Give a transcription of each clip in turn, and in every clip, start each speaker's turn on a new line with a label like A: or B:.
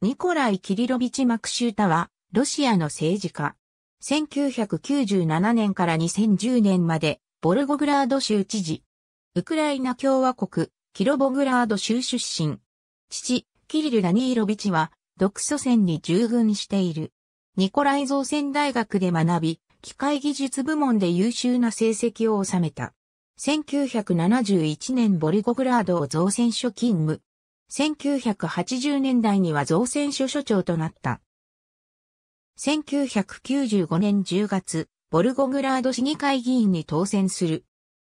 A: ニコライ・キリロビチ・マクシュータは、ロシアの政治家。
B: 1997年から2010年まで、ボルゴグラード州知事。ウクライナ共和国、キロボグラード州出身。父、キリル・ダニーロビチは、独祖戦に従軍している。ニコライ造船大学で学び、機械技術部門で優秀な成績を収めた。1971年ボルゴグラードを造船所勤務。1980年代には造船所所長となった。1995年10月、ボルゴグラード市議会議員に当選する。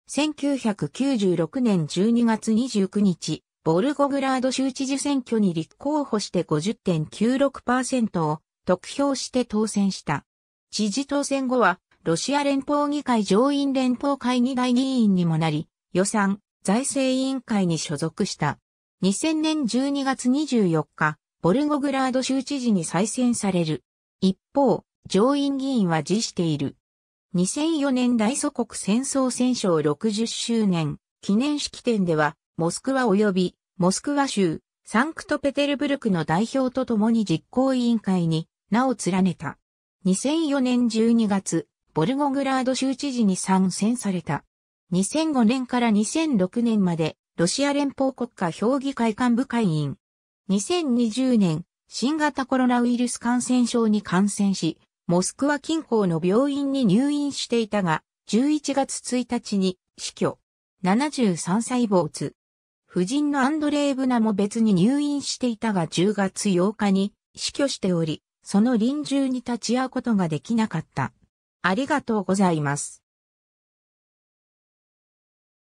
B: 1996年12月29日、ボルゴグラード州知事選挙に立候補して50.96%を得票して当選した。知事当選後は、ロシア連邦議会上院連邦会議外議員にもなり、予算、財政委員会に所属した。2000年12月24日、ボルゴグラード州知事に再選される。一方、上院議員は辞している。2004年大祖国戦争戦勝60周年記念式典では、モスクワ及びモスクワ州、サンクトペテルブルクの代表と共に実行委員会に名を連ねた。2004年12月、ボルゴグラード州知事に参戦された。2005年から2006年までロシア連邦国家評議会幹部会員。2020年、新型コロナウイルス感染症に感染し、モスクワ近郊の病院に入院していたが、11月1日に死去。73歳没。夫人のアンドレーブナも別に入院していたが10月8日に死去しており、その臨終に立ち会うことができな
A: かった。ありがとうございます。